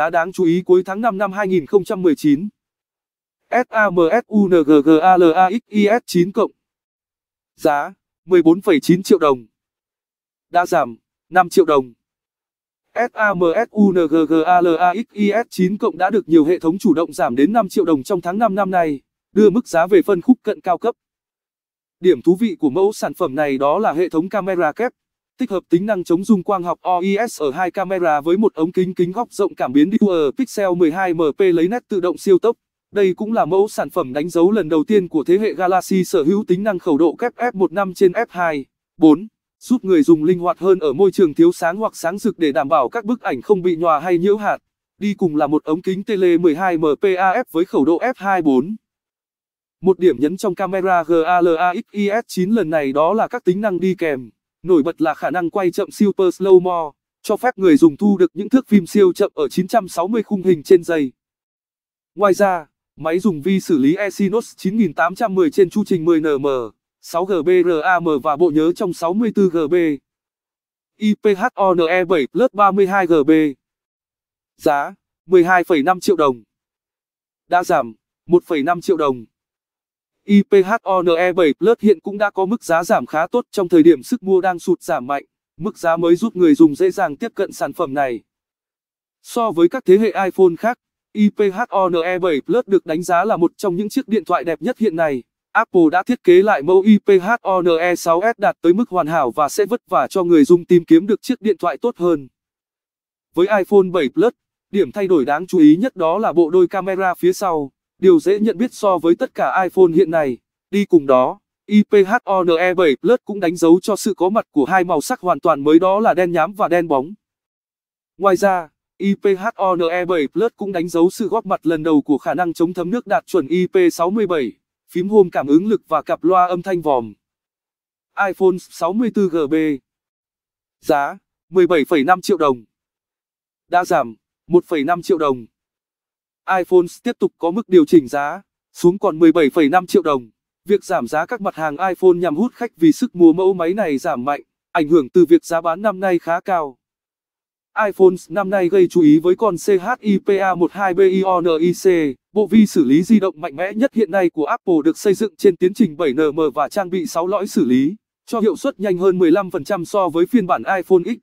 giá đáng chú ý cuối tháng 5 năm 2019. SAMSUNGGALAXIS 9 cộng Giá 14,9 triệu đồng Đã giảm 5 triệu đồng SAMSUNGGALAXIS 9 cộng đã được nhiều hệ thống chủ động giảm đến 5 triệu đồng trong tháng 5 năm nay, đưa mức giá về phân khúc cận cao cấp. Điểm thú vị của mẫu sản phẩm này đó là hệ thống camera kép tích hợp tính năng chống zoom quang học OIS ở hai camera với một ống kính kính góc rộng cảm biến Dual Pixel 12MP lấy nét tự động siêu tốc. Đây cũng là mẫu sản phẩm đánh dấu lần đầu tiên của thế hệ Galaxy sở hữu tính năng khẩu độ kép f 1.5 trên F2. 4. Giúp người dùng linh hoạt hơn ở môi trường thiếu sáng hoặc sáng rực để đảm bảo các bức ảnh không bị nhòa hay nhiễu hạt. Đi cùng là một ống kính tele 12MP AF với khẩu độ f 2.4. Một điểm nhấn trong camera GALAXIS 9 lần này đó là các tính năng đi kèm. Nổi bật là khả năng quay chậm Super Slow Mo, cho phép người dùng thu được những thước phim siêu chậm ở 960 khung hình trên giây. Ngoài ra, máy dùng vi xử lý Exynos 9810 trên chu trình 10nm, 6GB RAM và bộ nhớ trong 64GB. IPHONE 7 Plus 32GB. Giá 12,5 triệu đồng. Đã giảm 1,5 triệu đồng. IPHONE 7 Plus hiện cũng đã có mức giá giảm khá tốt trong thời điểm sức mua đang sụt giảm mạnh, mức giá mới giúp người dùng dễ dàng tiếp cận sản phẩm này. So với các thế hệ iPhone khác, IPHONE 7 Plus được đánh giá là một trong những chiếc điện thoại đẹp nhất hiện nay. Apple đã thiết kế lại mẫu IPHONE 6s đạt tới mức hoàn hảo và sẽ vất vả cho người dùng tìm kiếm được chiếc điện thoại tốt hơn. Với iPhone 7 Plus, điểm thay đổi đáng chú ý nhất đó là bộ đôi camera phía sau điều dễ nhận biết so với tất cả iPhone hiện nay. Đi cùng đó, IPhone 7 Plus cũng đánh dấu cho sự có mặt của hai màu sắc hoàn toàn mới đó là đen nhám và đen bóng. Ngoài ra, IPhone 7 Plus cũng đánh dấu sự góp mặt lần đầu của khả năng chống thấm nước đạt chuẩn IP67, phím home cảm ứng lực và cặp loa âm thanh vòm. iPhone 64 GB Giá 17,5 triệu đồng Đã giảm 1,5 triệu đồng iPhone tiếp tục có mức điều chỉnh giá xuống còn 17,5 triệu đồng. Việc giảm giá các mặt hàng iPhone nhằm hút khách vì sức mua mẫu máy này giảm mạnh, ảnh hưởng từ việc giá bán năm nay khá cao. iPhone năm nay gây chú ý với con CHIPA12BIONIC, bộ vi xử lý di động mạnh mẽ nhất hiện nay của Apple được xây dựng trên tiến trình 7nm và trang bị 6 lõi xử lý, cho hiệu suất nhanh hơn 15% so với phiên bản iPhone X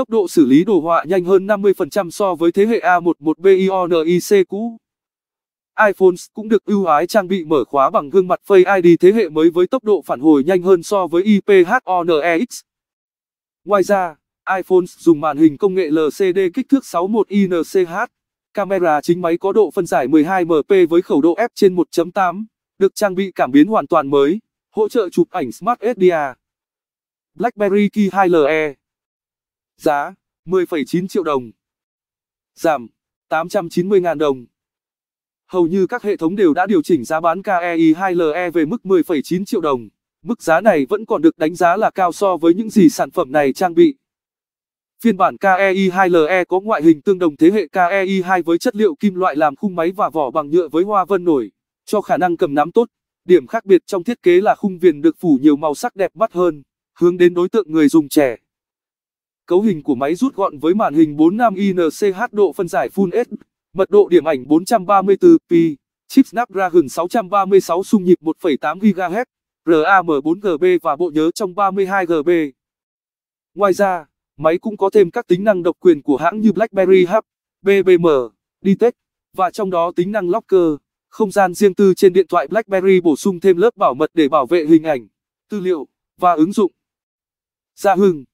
tốc độ xử lý đồ họa nhanh hơn 50% so với thế hệ A11bionic cũ. iPhones cũng được ưu ái trang bị mở khóa bằng gương mặt Face ID thế hệ mới với tốc độ phản hồi nhanh hơn so với IPhoneX. Ngoài ra, iPhones dùng màn hình công nghệ LCD kích thước 61inch, camera chính máy có độ phân giải 12MP với khẩu độ f trên 1.8, được trang bị cảm biến hoàn toàn mới, hỗ trợ chụp ảnh Smart HDR. BlackBerry Key 2LE giá 10,9 triệu đồng, giảm 890.000 đồng. Hầu như các hệ thống đều đã điều chỉnh giá bán KEI2LE e về mức 10,9 triệu đồng. Mức giá này vẫn còn được đánh giá là cao so với những gì sản phẩm này trang bị. Phiên bản KEI2LE e có ngoại hình tương đồng thế hệ KEI2 với chất liệu kim loại làm khung máy và vỏ bằng nhựa với hoa vân nổi, cho khả năng cầm nắm tốt. Điểm khác biệt trong thiết kế là khung viền được phủ nhiều màu sắc đẹp mắt hơn, hướng đến đối tượng người dùng trẻ. Cấu hình của máy rút gọn với màn hình 4 nam INCH độ phân giải Full HD, mật độ điểm ảnh 434p, chip Snapdragon 636 xung nhịp 1.8 GHz, RAM4GB và bộ nhớ trong 32GB. Ngoài ra, máy cũng có thêm các tính năng độc quyền của hãng như BlackBerry Hub, BBM, Ditech, và trong đó tính năng Locker, không gian riêng tư trên điện thoại BlackBerry bổ sung thêm lớp bảo mật để bảo vệ hình ảnh, tư liệu và ứng dụng. Gia Hưng